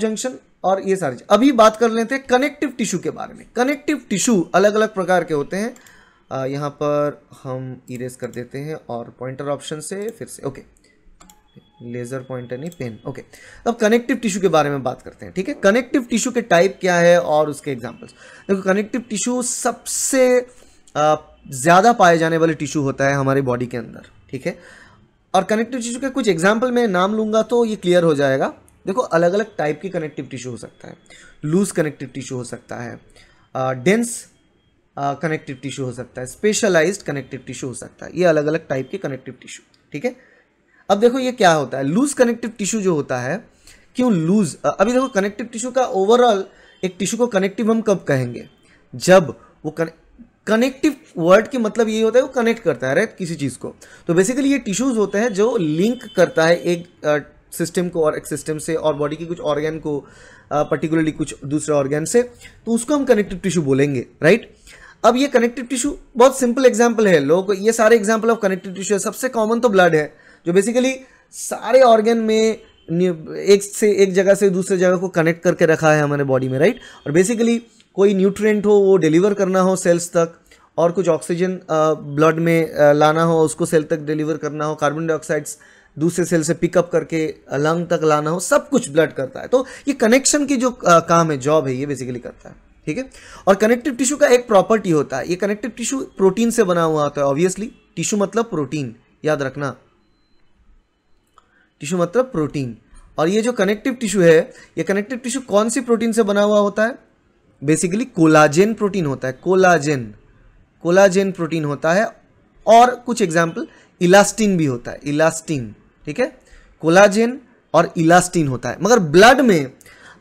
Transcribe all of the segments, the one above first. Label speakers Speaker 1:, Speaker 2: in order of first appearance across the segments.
Speaker 1: junction और ये सारी अभी बात कर लेते हैं कनेक्टिव टिश्यू के बारे में कनेक्टिव टिश्यू अलग अलग प्रकार के होते हैं यहां पर हम इरेज कर देते हैं और पॉइंटर ऑप्शन से फिर से ओके लेजर पॉइंटर नहीं पेन ओके अब कनेक्टिव टिश्यू के बारे में बात करते हैं ठीक है कनेक्टिव टिश्यू के टाइप क्या है और उसके एग्जाम्पल्स देखो कनेक्टिव टिश्यू सबसे ज़्यादा पाए जाने वाले टिश्यू होता है हमारे बॉडी के अंदर ठीक है और कनेक्टिव टिश्यू के कुछ एग्जाम्पल मैं नाम लूंगा तो ये क्लियर हो जाएगा देखो अलग अलग टाइप की कनेक्टिव टिश्यू हो सकता है लूज कनेक्टिव टिश्यू हो सकता है डेंस कनेक्टिव टिश्यू हो सकता है स्पेशलाइज कनेक्टिव टिश्यू हो सकता है ये अलग अलग टाइप के कनेक्टिव टिश्यू ठीक है अब देखो ये क्या होता है लूज कनेक्टिव टिश्यू जो होता है क्यों लूज अभी देखो कनेक्टिव टिश्यू का ओवरऑल एक टिश्यू को कनेक्टिव हम कब कहेंगे जब वो कनेक्टिव वर्ड के मतलब ये होता है वो कनेक्ट करता है राइट किसी चीज़ को तो बेसिकली ये टिश्यूज होते हैं जो लिंक करता है एक सिस्टम को और एक सिस्टम से और बॉडी के कुछ ऑर्गन को पर्टिकुलरली uh, कुछ दूसरे ऑर्गन से तो उसको हम कनेक्टिव टिश्यू बोलेंगे राइट अब ये कनेक्टिव टिश्यू बहुत सिंपल एग्जाम्पल है लोग ये सारे एग्जाम्पल ऑफ कनेक्टिव टिश्यू है सबसे कॉमन तो ब्लड है जो बेसिकली सारे ऑर्गन में एक से एक जगह से दूसरे जगह को कनेक्ट करके रखा है हमारे बॉडी में राइट और बेसिकली कोई न्यूट्रिएंट हो वो डिलीवर करना हो सेल्स तक और कुछ ऑक्सीजन ब्लड uh, में uh, लाना हो उसको सेल तक डिलीवर करना हो कार्बन डाइऑक्साइड्स दूसरे सेल से पिकअप करके लंग तक लाना हो सब कुछ ब्लड करता है तो ये कनेक्शन की जो काम है जॉब है ये बेसिकली करता है ठीक है और कनेक्टिव टिश्यू का एक प्रॉपर्टी होता है ये कनेक्टिव टिश्यू प्रोटीन से बना हुआ होता है ऑब्वियसली टिश्यू मतलब प्रोटीन याद रखना टिश्यू मतलब प्रोटीन और ये जो कनेक्टिव टिश्यू है ये कनेक्टिव टिश्यू कौन सी प्रोटीन से बना हुआ होता है बेसिकली कोलाजेन प्रोटीन होता है कोलाजेन कोलाजेन प्रोटीन होता है और कुछ एग्जाम्पल इलास्टिन भी होता है इलास्टिन ठीक है कोलाजिन और इलास्टिन होता है मगर ब्लड में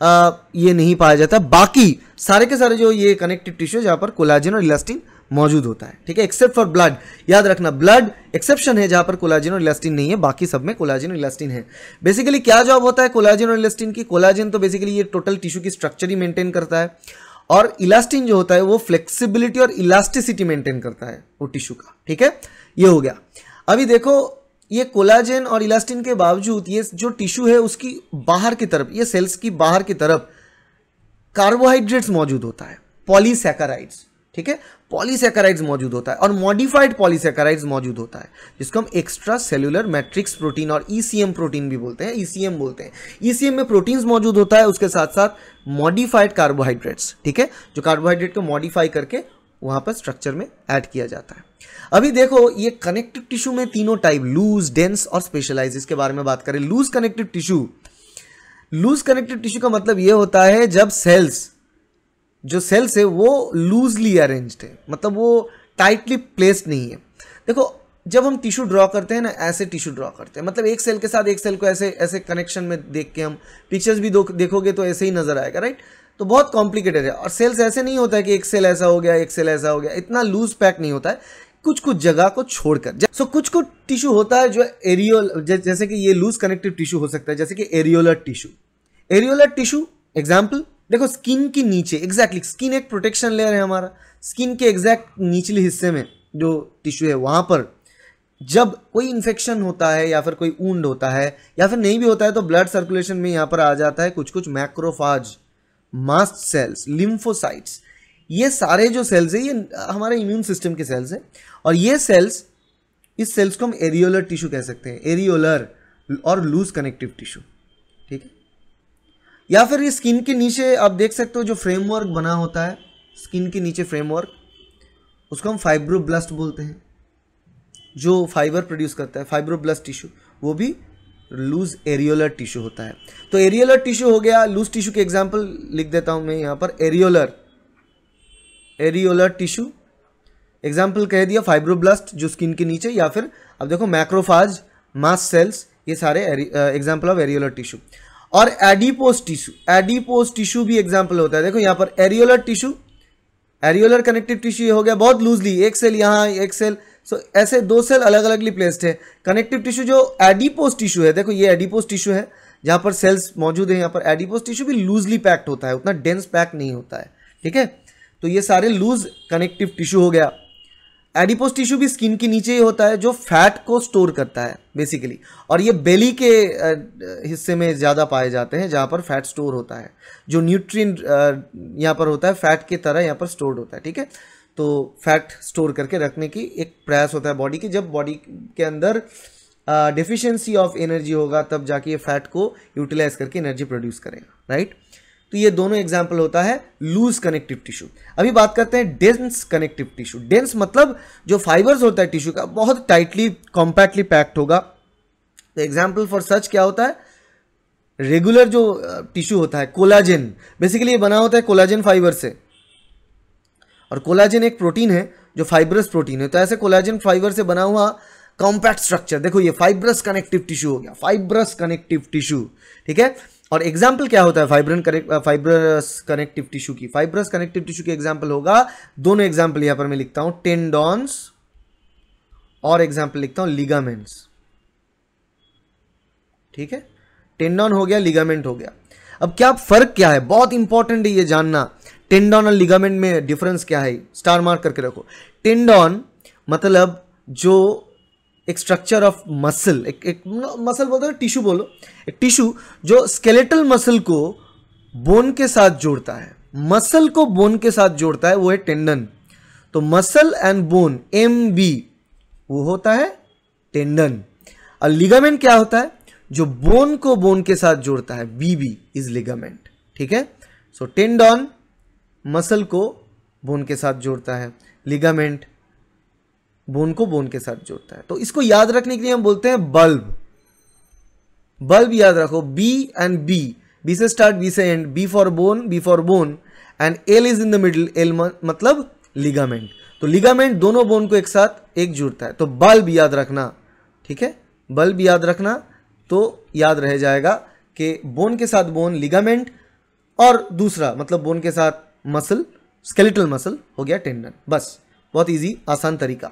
Speaker 1: आ, ये नहीं पाया जाता बाकी सारे के सारे जो ये कनेक्टिव टिश्यू जहां पर कोलाजिन और इलास्टिन मौजूद होता है ठीक है एक्सेप्ट फॉर ब्लड याद रखना ब्लड एक्सेप्शन है जहां पर कोलाजिन और इलास्टिन नहीं है बाकी सब में कोलाजिन और इलास्टिन है बेसिकली क्या जॉब होता है कोलाजिन और इलास्टिन की कोलाजिन तो बेसिकली ये टोटल टिश्यू की स्ट्रक्चर ही मेंटेन करता है और इलास्टिन जो होता है वो फ्लेक्सिबिलिटी और इलास्टिसिटी मेंटेन करता है वो टिश्यू का ठीक है ये हो गया अभी देखो ये कोलाजन और इलास्टिन के बावजूद ये जो टिश्यू है उसकी बाहर की तरफ ये सेल्स की बाहर की तरफ कार्बोहाइड्रेट्स मौजूद होता है पॉलीसेकराइड्स ठीक है पॉलीसेकराइड्स मौजूद होता है और मॉडिफाइड पॉलीसेकराइड्स मौजूद होता है जिसको हम एक्स्ट्रा सेलुलर मैट्रिक्स प्रोटीन और ईसीएम e प्रोटीन भी बोलते हैं ईसीएम e बोलते हैं ईसीएम e में प्रोटीन्स मौजूद होता है उसके साथ साथ मॉडिफाइड कार्बोहाइड्रेट्स ठीक है जो कार्बोहाइड्रेट को मॉडिफाई करके वहाँ पर स्ट्रक्चर में ऐड किया जाता है अभी देखो ये कनेक्टिव टिश्यू में तीनों टाइप लूज डेंस और स्पेशलाइज इसके बारे में बात करें loose connective tissue loose connective tissue का मतलब ये होता है जब सेल्स जो सेल्स है वो लूजली अरेंज्ड है मतलब वो टाइटली प्लेस्ड नहीं है देखो जब हम टिश्यू ड्रॉ करते हैं ना ऐसे टिश्यू ड्रॉ करते हैं मतलब एक सेल के साथ एक सेल को ऐसे ऐसे कनेक्शन में देख के हम पिक्चर्स भी देखोगे तो ऐसे ही नजर आएगा राइट तो बहुत कॉम्प्लिकेटेड है और सेल्स ऐसे नहीं होता है कि एक सेल ऐसा हो गया एक सेल ऐसा हो गया इतना लूज पैक नहीं होता है कुछ कुछ जगह को छोड़कर सो so, कुछ कुछ टिश्यू होता है जो एरियोल जैसे कि ये लूज कनेक्टिव टिश्यू हो सकता है जैसे कि areolar tissue areolar tissue example देखो स्किन के नीचे एग्जैक्टली exactly, स्किन एक प्रोटेक्शन लेयर है हमारा स्किन के एग्जैक्ट निचले हिस्से में जो टिश्यू है वहां पर जब कोई इन्फेक्शन होता है या फिर कोई ऊंड होता है या फिर नहीं भी होता है तो ब्लड सर्कुलेशन में यहाँ पर आ जाता है कुछ कुछ मैक्रोफाज मास्ट सेल्स लिम्फोसाइट्स ये सारे जो सेल्स है ये हमारे इम्यून सिस्टम के सेल्स हैं और ये सेल्स इस सेल्स को हम एरियोलर टिश्यू कह सकते हैं एरियोलर और लूज कनेक्टिव टिश्यू ठीक है या फिर ये स्किन के नीचे आप देख सकते हो जो फ्रेमवर्क बना होता है स्किन के नीचे फ्रेमवर्क उसको हम फाइब्रोब्लास्ट बोलते हैं जो फाइबर प्रोड्यूस करता है फाइब्रोब्लास्ट टिश्यू वो भी लूज एरियोलर टिश्यू होता है तो एरियोलर टिश्यू हो गया लूज टिश्यू के एग्जाम्पल लिख देता हूं मैं यहां पर एरियोलर एरियोलर टिश्यू एग्जाम्पल कह दिया फाइब्रोब्लास्ट जो स्किन के नीचे या फिर अब देखो मैक्रोफाज मास सेल्स ये सारे एग्जाम्पल ऑफ एरियोलर टिश्यू और एडिपोज टिश्यू एडिपोज टिश्यू भी एग्जाम्पल होता है देखो यहां पर areolar tissue areolar connective tissue हो गया बहुत लूजली एक सेल यहां एक सेल सो so, ऐसे दो सेल अलग अलगली प्लेस्ड है कनेक्टिव टिश्यू जो एडिपोस टिश्यू है देखो ये एडिपोस टिश्यू है जहां पर सेल्स मौजूद है यहां पर एडिपोस टिश्यू भी लूजली पैक्ड होता है उतना डेंस पैक नहीं होता है ठीक है तो ये सारे लूज कनेक्टिव टिश्यू हो गया एडिपोस टिश्यू भी स्किन के नीचे ही होता है जो फैट को स्टोर करता है बेसिकली और ये बेली के हिस्से में ज़्यादा पाए जाते हैं जहाँ पर फैट स्टोर होता है जो न्यूट्रिय यहाँ पर होता है फैट की तरह यहाँ पर स्टोर होता है ठीक है तो फैट स्टोर करके रखने की एक प्रयास होता है बॉडी की जब बॉडी के अंदर डिफिशियंसी ऑफ एनर्जी होगा तब जाके ये फैट को यूटिलाइज करके एनर्जी प्रोड्यूस करेगा राइट तो ये दोनों एग्जाम्पल होता है लूज कनेक्टिव टिश्यू अभी बात करते हैं डेंस कनेक्टिव टिश्यू डेंस मतलब जो फाइबर्स होता है टिश्यू का बहुत टाइटली कॉम्पैक्टली पैक्ड होगा तो एग्जाम्पल फॉर सच क्या होता है रेगुलर जो टिश्यू होता है कोलाजिन बेसिकली ये बना होता है कोलाजिन फाइबर से और कोलाजिन एक प्रोटीन है जो फाइब्रस प्रोटीन है तो ऐसे कोलाजन फाइबर से बना हुआ कॉम्पैक्ट स्ट्रक्चर देखो ये फाइब्रस कनेक्टिव टिश्यू हो गया फाइब्रस कनेक्टिव टिश्यू ठीक है और एग्जाम्पल क्या होता है फाइब्रन कनेक्ट फाइब्रस कनेक्टिव टिश्यू की फाइब्रस कनेक्टिव टिश्यू की एग्जाम्पल होगा दोनों एग्जाम्पल यहां पर मैं लिखता हूं टेंडॉन्स और एग्जाम्पल लिखता हूं लिगामेंट्स ठीक है टेंडॉन हो गया लिगामेंट हो गया अब क्या फर्क क्या है बहुत इंपॉर्टेंट है ये जानना टेंडॉन और लिगामेंट में डिफरेंस क्या है स्टार मार्क करके रखो टेंडॉन मतलब जो एक स्ट्रक्चर ऑफ मसल एक एक मसल बोलते हैं टिश्यू बोलो एक टिश्यू जो स्केलेटल मसल को बोन के साथ जोड़ता है मसल को बोन के साथ जोड़ता है वो है टेंडन तो muscle and bone M B वो होता है टेंडन और लिगामेंट क्या होता है जो बोन को बोन के साथ जोड़ता है बी बी इज लिगामेंट ठीक है सो टेंडॉन मसल को बोन के साथ जोड़ता है लिगामेंट बोन को बोन के साथ जोड़ता है तो इसको याद रखने के लिए हम बोलते हैं बल्ब बल्ब याद रखो बी एंड बी बी से स्टार्ट बी से end B for bone B for bone and L is in the middle L मतलब लिगामेंट तो लिगामेंट दोनों बोन को एक साथ एक जुड़ता है तो बल्ब याद रखना ठीक है बल्ब याद रखना तो याद रह जाएगा कि बोन के साथ बोन लिगामेंट और दूसरा मतलब बोन के साथ मसल स्केलेटल मसल हो गया टेंडन बस बहुत इजी आसान तरीका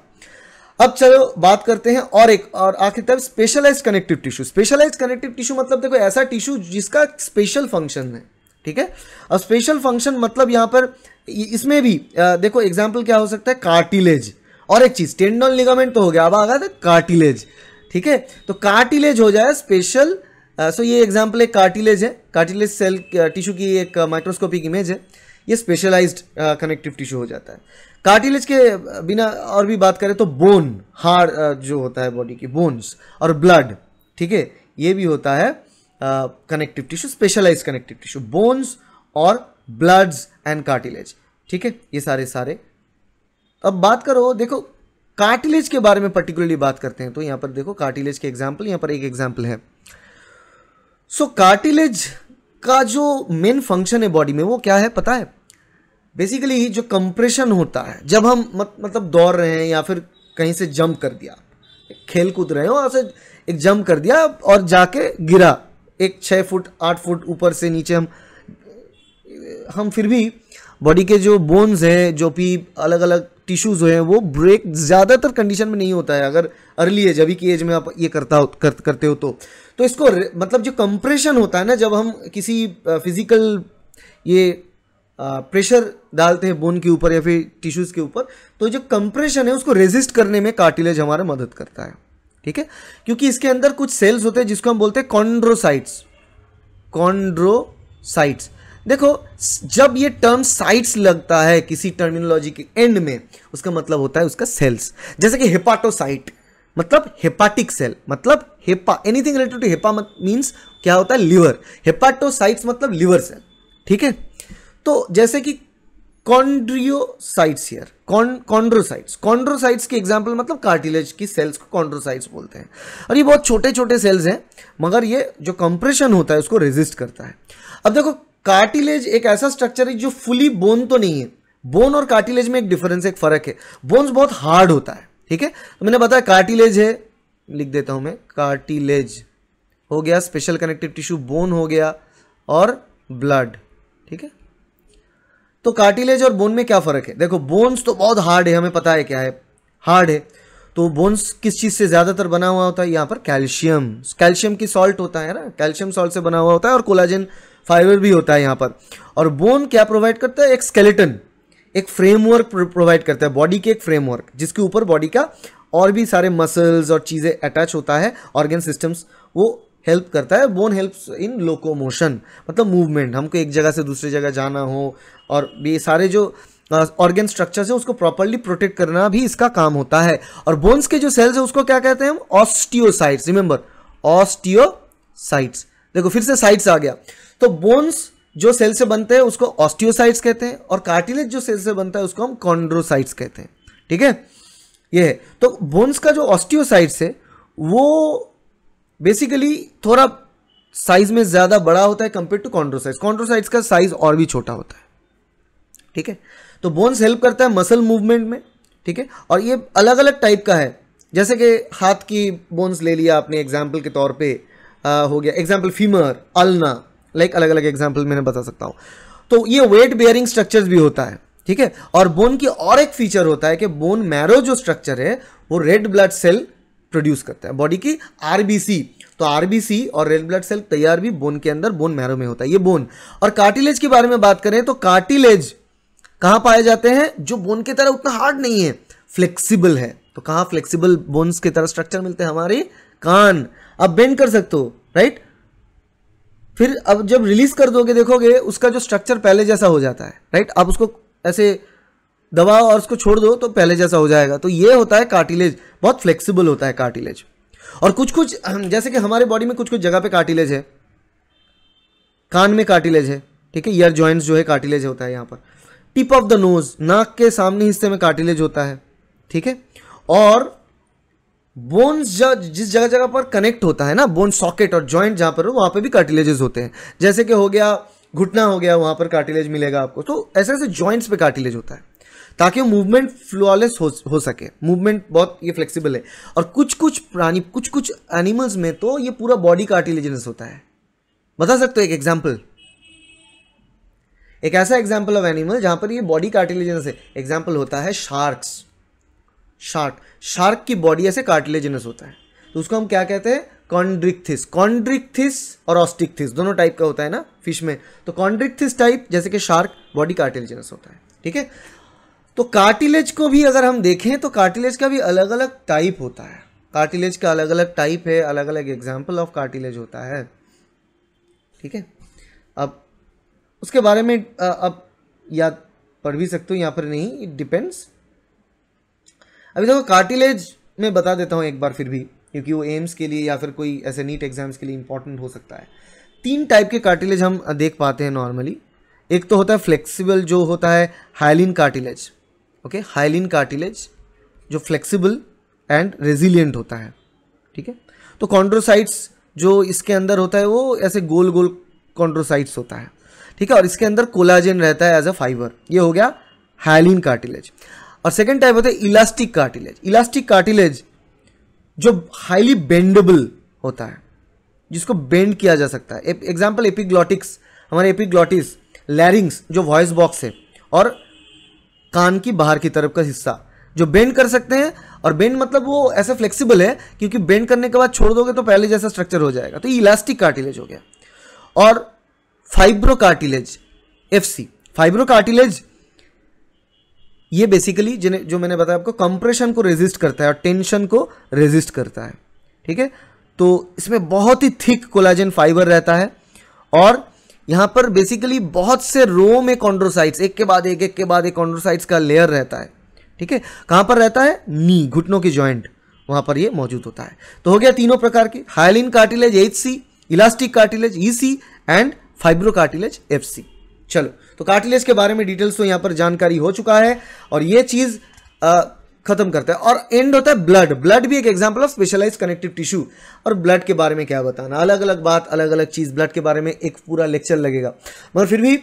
Speaker 1: अब चलो बात करते हैं और एक और आखिर तक specialise connective tissue specialise connective tissue मतलब देखो ऐसा टिश्यू जिसका स्पेशल फंक्शन है ठीक है अब स्पेशल फंक्शन मतलब यहां पर इसमें भी देखो एग्जाम्पल क्या हो सकता है कार्टिलेज और एक चीज टेंडन लिगामेंट तो हो गया अब आ गया था कार्टिलेज ठीक है तो कार्टिलेज हो जाए स्पेशल सो ये एग्जाम्पल एक कार्टिलेज है कार्टिलेज सेल टिश्यू की एक माइक्रोस्कोपिक इमेज है ये स्पेशलाइज्ड कनेक्टिव टिश्यू हो जाता है कार्टिलेज के uh, बिना और भी बात करें तो बोन हार uh, जो होता है बॉडी की बोन्स और ब्लड ठीक है ये भी होता है connective tissue specialise connective tissue bones और ब्लड्स एंड कार्टिलेज ठीक है ये सारे सारे अब बात करो देखो कार्टिलेज के बारे में पर्टिकुलरली बात करते हैं तो यहां पर देखो कार्टिलेज के एग्जाम्पल यहां पर एक एग्जाम्पल है सो कार्टिलेज का जो मेन फंक्शन है बॉडी में वो क्या है पता है बेसिकली जो कंप्रेशन होता है जब हम मत, मतलब दौड़ रहे हैं या फिर कहीं से जंप कर दिया खेल कूद रहे हो और से एक जंप कर दिया और जाके गिरा एक छः फुट आठ फुट ऊपर से नीचे हम हम फिर भी बॉडी के जो बोन्स हैं जो भी अलग अलग टिश्यूज़ जो हैं वो ब्रेक ज़्यादातर कंडीशन में नहीं होता है अगर अर्ली एज अभी की एज में आप ये करता हो कर, करते हो तो तो इसको मतलब जो कंप्रेशन होता है ना जब हम किसी फिज़िकल ये प्रेशर डालते हैं बोन के ऊपर या फिर टिश्यूज़ के ऊपर तो जो कंप्रेशन है उसको रेजिस्ट करने में कार्टिलेज हमारा मदद करता है ठीक है क्योंकि इसके अंदर कुछ सेल्स होते हैं जिसको हम बोलते हैं कॉन्ड्रोसाइट्स कॉन्ड्रोसाइट्स देखो जब ये टर्म साइट्स लगता है किसी टर्मिनोलॉजी के एंड में उसका मतलब होता है उसका सेल्स जैसे कि हेपाटोसाइट मतलब हेपाटिक सेल मतलब hepa anything related to hepa means क्या होता है लिवर हेपाटोसाइट्स मतलब लिवर सेल ठीक है तो जैसे कि कॉन्ड्रियोसाइट्स हियर कॉन्ड्रोसाइट्स कॉन्ड्रोसाइट्स के एग्जाम्पल मतलब कार्टिलेज की सेल्स को कॉन्ड्रोसाइट्स बोलते हैं और ये बहुत छोटे छोटे सेल्स हैं मगर ये जो कंप्रेशन होता है उसको रेजिस्ट करता है अब देखो कार्टिलेज एक ऐसा स्ट्रक्चर है जो फुली बोन तो नहीं है बोन और कार्टिलेज में एक डिफरेंस एक फर्क है बोन्स बहुत हार्ड होता है ठीक है तो मैंने बताया कार्टिलेज है लिख देता हूं मैं कार्टिलेज हो गया स्पेशल कनेक्टिव टिश्यू बोन हो गया और ब्लड ठीक है तो कार्टिलेज और बोन में क्या फर्क है देखो बोन्स तो बहुत हार्ड है हमें पता है क्या है हार्ड है तो बोन्स किस चीज़ से ज़्यादातर बना हुआ होता है यहां पर कैल्शियम कैल्शियम की सॉल्ट होता है ना कैल्शियम सॉल्ट से बना हुआ होता है और कोलाजन फाइबर भी होता है यहाँ पर और बोन क्या प्रोवाइड करता है एक स्केलेटन एक फ्रेमवर्क प्रोवाइड करता है बॉडी के एक फ्रेमवर्क जिसके ऊपर बॉडी का और भी सारे मसल्स और चीज़ें अटैच होता है ऑर्गेन सिस्टम्स वो हेल्प करता है बोन हेल्प्स इन लोकोमोशन मतलब मूवमेंट हमको एक जगह से दूसरी जगह जाना हो और ये सारे जो ऑर्गेन स्ट्रक्चर है उसको प्रॉपरली प्रोटेक्ट करना भी इसका काम होता है और बोन्स के जो सेल्स हैं उसको क्या कहते हैं हम ऑस्टियोसाइट्स रिमेंबर ऑस्टियोसाइट्स देखो फिर से साइट्स आ गया तो बोन्स जो सेल से बनते हैं उसको ऑस्टियोसाइट्स कहते हैं और कार्टिलेज जो सेल से बनता है उसको हम कॉन्ड्रोसाइट्स कहते हैं ठीक है ये है तो बोन्स का जो ऑस्टियोसाइट्स है वो बेसिकली थोड़ा साइज में ज़्यादा बड़ा होता है कंपेयर टू कॉन्ड्रोसाइट्स कॉन्ड्रोसाइट्स का साइज और भी छोटा होता है ठीक है तो बोन्स हेल्प करता है मसल मूवमेंट में ठीक है और ये अलग अलग टाइप का है जैसे कि हाथ की बोन्स ले लिया आपने एग्जाम्पल के तौर पे आ, हो गया एग्जाम्पल फीमर अल्ना लाइक अलग अलग एग्जाम्पल मैंने बता सकता हूँ तो ये वेट बेयरिंग स्ट्रक्चर भी होता है ठीक है और बोन की और एक फीचर होता है कि बोन मैरो जो स्ट्रक्चर है वो रेड ब्लड सेल प्रोड्यूस करता है बॉडी की आरबीसी तो आरबीसी और रेड ब्लड सेल तैयार भी बोन के अंदर बोन मैरो में होता है ये बोन और कार्टिलेज के बारे में बात करें तो कार्टिलेज कहां पाए जाते हैं जो बोन की तरह उतना हार्ड नहीं है फ्लेक्सिबल है तो कहां फ्लेक्सिबल बोन्स की तरह स्ट्रक्चर मिलते हैं हमारे कान आप बेंड कर सकते हो राइट फिर अब जब रिलीज़ कर दोगे देखोगे उसका जो स्ट्रक्चर पहले जैसा हो जाता है राइट आप उसको ऐसे दबाओ और उसको छोड़ दो तो पहले जैसा हो जाएगा तो ये होता है कार्टिलेज बहुत फ्लेक्सिबल होता है कार्टिलेज और कुछ कुछ जैसे कि हमारे बॉडी में कुछ कुछ जगह पे कार्टिलेज है कान में कार्टिलेज है ठीक है ईयर जॉइंट्स जो है कार्टिलेज होता है यहाँ पर टिप ऑफ द नोज नाक के सामने हिस्से में कार्टिलेज होता है ठीक है और बोन्स जिस जगह जगह पर कनेक्ट होता है ना बोन सॉकेट और जॉइंट जहां पर हो वहां पर भी कार्टिलेजेस होते हैं जैसे कि हो गया घुटना हो गया वहां पर कार्टिलेज मिलेगा आपको तो ऐसे ऐसे जॉइंट्स पे कार्टिलेज होता है ताकि मूवमेंट फ्लॉलेस हो हो सके मूवमेंट बहुत ये फ्लेक्सिबल है और कुछ कुछ प्राणी कुछ कुछ एनिमल्स में तो ये पूरा बॉडी कार्टिलेजनस होता है बता सकते हो एक एग्जाम्पल एक ऐसा एग्जाम्पल ऑफ एनिमल जहां पर ये बॉडी कार्टिलेजनस है एग्जाम्पल होता है शार्क्स शार्क शार्क की बॉडी ऐसे कार्टिलेजिनस होता है तो उसको हम क्या कहते हैं कॉन्ड्रिक्थिस कॉन्ड्रिक्थिस और ऑस्टिकथिस दोनों टाइप का होता है ना फिश में तो कॉन्ड्रिक्थिस टाइप जैसे कि शार्क बॉडी कार्टिलेजिनस होता है ठीक है तो कार्टिलेज को भी अगर हम देखें तो कार्टिलेज का भी अलग अलग टाइप होता है कार्टिलेज का अलग अलग टाइप है अलग अलग एग्जाम्पल ऑफ कार्टिलेज होता है ठीक है अब उसके बारे में अब या पढ़ भी सकते हो यहाँ पर नहीं इट डिपेंड्स अभी देखो कार्टिलेज में बता देता हूँ एक बार फिर भी क्योंकि वो एम्स के लिए या फिर कोई ऐसे नीट एग्जाम्स के लिए इंपॉर्टेंट हो सकता है तीन टाइप के कार्टिलेज हम देख पाते हैं नॉर्मली एक तो होता है फ्लेक्सिबल जो होता है hyaline cartilage okay hyaline cartilage जो फ्लेक्सिबल एंड रेजिलियंट होता है ठीक है तो कॉन्ड्रोसाइट्स जो इसके अंदर होता है वो ऐसे गोल गोल कॉन्ड्रोसाइट्स होता है ठीक है और इसके अंदर कोलाजन रहता है एज अ फाइबर ये हो गया हाइलिन कार्टिलेज और सेकेंड टाइप होता है इलास्टिक कार्टिलेज इलास्टिक कार्टिलेज जो हाईली बेंडेबल होता है जिसको बेंड किया जा सकता है एग्जाम्पल एपिग्लॉटिक्स हमारे एपिग्लॉटिस लैरिंग्स जो वॉइस बॉक्स है और कान की बाहर की तरफ का हिस्सा जो बेंड कर सकते हैं और बेंड मतलब वो ऐसे फ्लेक्सिबल है क्योंकि बेंड करने के बाद छोड़ दोगे तो पहले जैसा स्ट्रक्चर हो जाएगा तो ये इलास्टिक कार्टिलेज हो गया और fibrocartilage F C fibrocartilage ये बेसिकली जिन्हें जो मैंने बताया आपको कंप्रेशन को रेजिस्ट करता है और टेंशन को रेजिस्ट करता है ठीक है तो इसमें बहुत ही थिक कोलाजन फाइबर रहता है और यहां पर बेसिकली बहुत से रो में कॉन्ड्रोसाइट्स एक के बाद एक एक के बाद एक कॉन्ड्रोसाइट्स का लेयर रहता है ठीक है कहां पर रहता है नी घुटनों की ज्वाइंट वहां पर ये मौजूद होता है तो हो गया तीनों प्रकार के hyaline cartilage H C elastic cartilage E C and fibrocartilage F C चलो तो कार्टिलेज के बारे में डिटेल्स तो यहां पर जानकारी हो चुका है और यह चीज़ खत्म करता है और एंड होता है ब्लड ब्लड भी एक example of specialise connective tissue और ब्लड के बारे में क्या बताना अलग अलग बात अलग अलग चीज़ ब्लड के बारे में एक पूरा लेक्चर लगेगा मगर फिर भी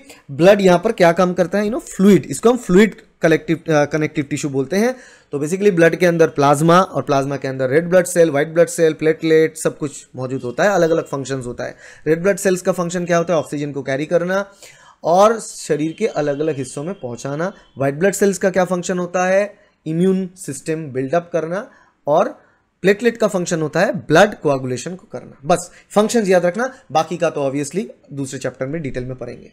Speaker 1: ब्लड यहां पर क्या काम करता है यू नो फ्लूड इसको हम फ्लूड कलेक्टिव कनेक्टिव टिश्यू बोलते हैं तो बेसिकली ब्लड के अंदर प्लाज्मा और प्लाज्मा के अंदर red blood cell white blood cell platelet सब कुछ मौजूद होता है अलग अलग फंक्शंस होता है रेड ब्लड सेल्स का फंक्शन क्या होता है ऑक्सीजन को कैरी करना और शरीर के अलग अलग हिस्सों में पहुंचाना व्हाइट ब्लड सेल्स का क्या फंक्शन होता है इम्यून सिस्टम बिल्डअप करना और प्लेटलेट का फंक्शन होता है ब्लड कोआगुलेशन को करना बस फंक्शन याद रखना बाकी का तो ऑब्वियसली दूसरे चैप्टर में डिटेल में पढ़ेंगे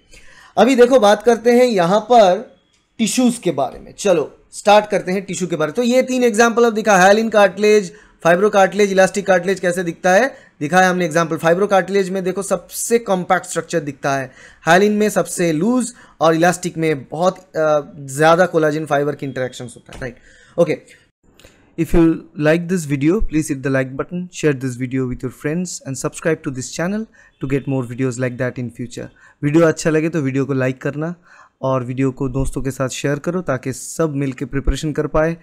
Speaker 1: अभी देखो बात करते हैं यहां पर टिश्यूज के बारे में चलो स्टार्ट करते हैं टिश्यू के बारे में तो ये तीन एग्जाम्पल अब दिखा hyaline cartilage fibrocartilage elastic cartilage कैसे दिखता है दिखा है हमने एग्जाम्पल फाइब्रो कार्टिलेज में देखो सबसे कॉम्पैक्ट स्ट्रक्चर दिखता है हाइलिन में सबसे लूज और इलास्टिक में बहुत ज़्यादा कोलाजिन फाइबर की इंटरेक्शन होता है right okay if you like this video please hit the like button share this video with your friends and subscribe to this channel to get more videos like that in future video अच्छा लगे तो video को like करना और video को दोस्तों के साथ शेयर करो ताकि सब मिलकर प्रिपरेशन कर पाए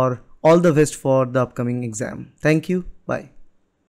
Speaker 1: और all the best for the upcoming exam thank you bye